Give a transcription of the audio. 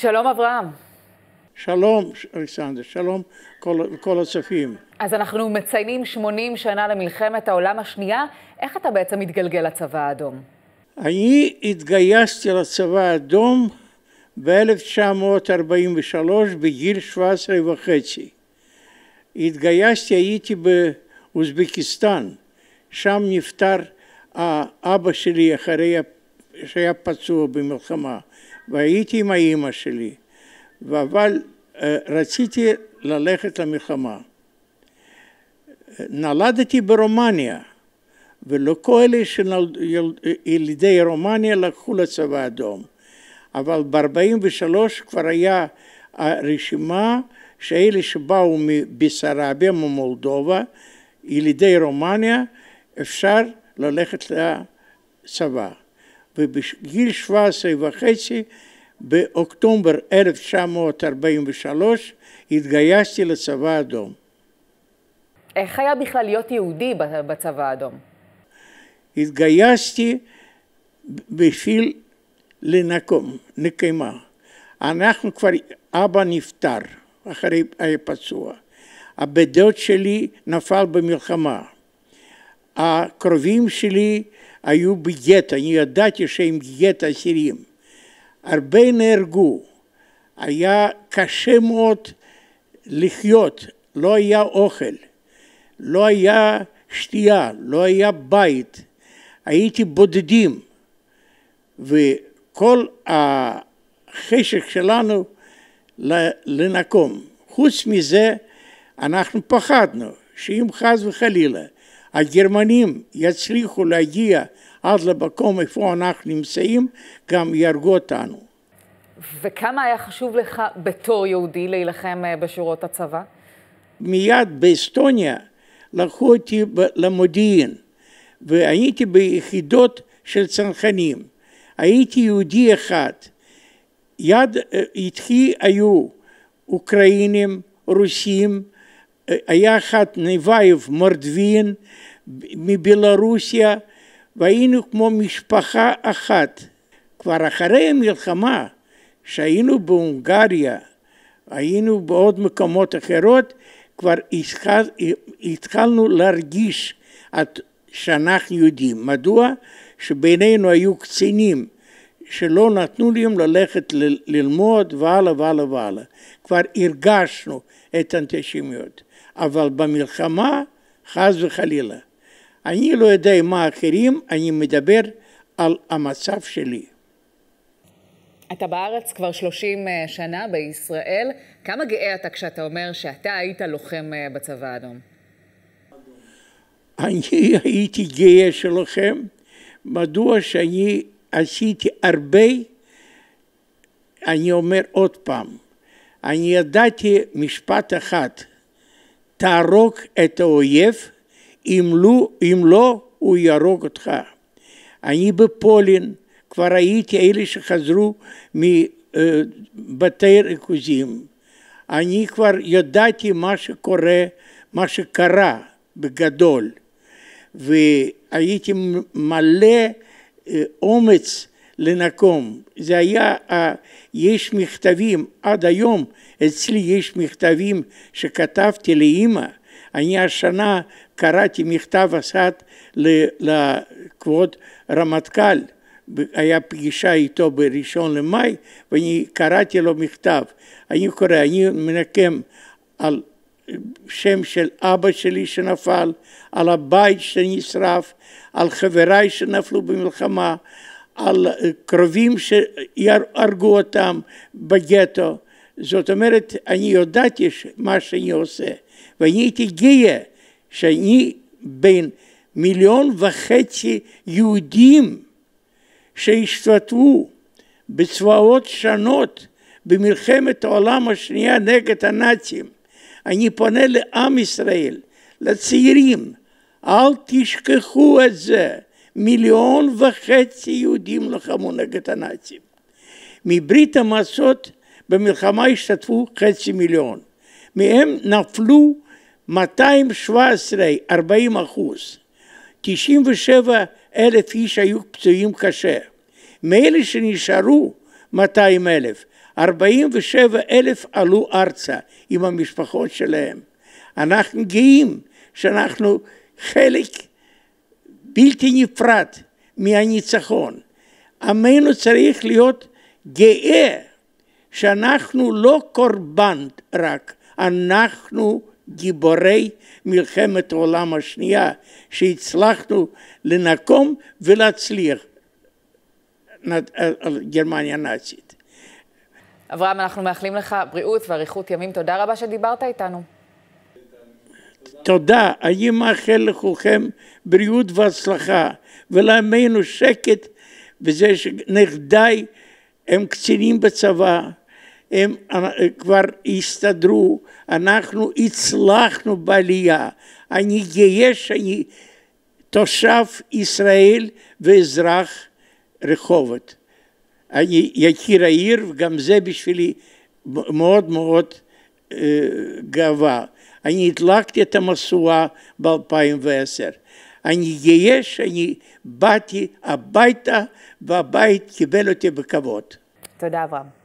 שלום אברהם. שלום, אלכסנדר, שלום כל, כל הצופים. אז אנחנו מציינים 80 שנה למלחמת העולם השנייה. איך אתה בעצם מתגלגל לצבא האדום? אני התגייסתי לצבא האדום ב-1943 בגיל 17 וחצי. התגייסתי, הייתי באוזבקיסטן, שם נפטר אבא שלי אחרי שהיה פצוע במלחמה. והייתי עם האימא שלי, אבל אה, רציתי ללכת למלחמה. נולדתי ברומניה, ולא כל אלה שילידי רומניה לקחו לצבא האדום, אבל ב-43 כבר היה הרשימה שאלה שבאו מבסרביה, ממולדובה, ילידי רומניה, אפשר ללכת לצבא. ובגיל 17 וחצי, באוקטובר 1943, התגייסתי לצבא האדום. איך היה בכלל להיות יהודי בצבא האדום? התגייסתי בשביל לנקום, נקמה. אנחנו כבר, אבא נפטר, אחרי היה פצוע. הבן שלי נפל במלחמה. הקרובים שלי היו בגטו, אני ידעתי שהם גטו אסירים. הרבה נהרגו, היה קשה מאוד לחיות, לא היה אוכל, לא היה שתייה, לא היה בית, הייתי בודדים, וכל החשק שלנו לנקום. חוץ מזה, אנחנו פחדנו שאם חס וחלילה הגרמנים יצליחו להגיע עד למקום איפה אנחנו נמצאים, גם יהרגו אותנו. וכמה היה חשוב לך בתור יהודי להילחם אה, בשורות הצבא? מיד באסטוניה לקחו אותי למודיעין, והייתי ביחידות של צנחנים. הייתי יהודי אחד. יד אה, איתי היו אוקראינים, רוסים, יחד נבייב מרדווין מבלרוסיה והיינו כמו משפחה אחת. כבר אחרי המלחמה שהיינו בהונגריה, היינו בעוד מקומות אחרות, כבר התחל, התחלנו להרגיש עד שאנחנו יודעים. מדוע? שבינינו היו קצינים שלא נתנו להם ללכת ללמוד והלאה והלאה והלאה. כבר הרגשנו את האנטישמיות. אבל במלחמה חס וחלילה. אני לא יודע מה אחרים, אני מדבר על המצב שלי. אתה בארץ כבר 30 אה, שנה, בישראל. כמה גאה אתה כשאתה אומר שאתה היית לוחם אה, בצבא האדום? אני הייתי גאה שלוחם. מדוע שאני עשיתי הרבה, אני אומר עוד פעם, אני ידעתי משפט אחד, תהרוג את האויב, אם לא, אם לא הוא יהרוג אותך. אני בפולין כבר הייתי אלה שחזרו מבתי אה, ריכוזים. אני כבר ידעתי מה שקורה, מה שקרה בגדול, והייתי מלא אה, אומץ לנקום. זה היה, יש מכתבים, עד היום אצלי יש מכתבים שכתבתי לאימא. אני השנה קראתי מכתב אחד לכבוד רמטכ"ל, היה פגישה איתו בראשון למאי, ואני קראתי לו מכתב. אני קורא, אני מנקם על שם של אבא שלי שנפל, על הבית שנשרף, על חבריי שנפלו במלחמה, על קרובים שהרגו אותם בגטו. זאת אומרת, אני ידעתי מה שאני עושה, ואני הייתי גאה שאני בין מיליון וחצי יהודים שהשתתפו בצבאות שונות במלחמת העולם השנייה נגד הנאצים. אני פונה לעם ישראל, לצעירים, אל תשכחו את זה. מיליון וחצי יהודים לחמו נגד הנאצים. מברית המסות במלחמה השתתפו חצי מיליון. מהם נפלו 217, 40 אחוז. 97 אלף איש היו פצועים קשה. מאלה שנשארו 200 אלף, 47 אלף עלו ארצה עם המשפחות שלהם. אנחנו גאים שאנחנו חלק בלתי נפרד מהניצחון. עמנו צריך להיות גאה שאנחנו לא קורבן רק, אנחנו גיבורי מלחמת העולם השנייה, שהצלחנו לנקום ולהצליח על גרמניה הנאצית. אברהם, אנחנו מאחלים לך בריאות ואריכות ימים. תודה רבה שדיברת איתנו. תודה, אני מאחל לכולכם בריאות והצלחה, ולעמנו שקט בזה שנכדיי הם קצינים בצבא, הם אה, כבר הסתדרו, אנחנו הצלחנו בעלייה. אני גאה שאני תושב ישראל ואזרח רחובות. אני יקיר העיר, וגם זה בשבילי מאוד מאוד אה, גאווה. אני הדלקתי את המשואה ב-2010. אני גאה שאני באתי הביתה והבית קיבל אותי בכבוד. תודה אברהם.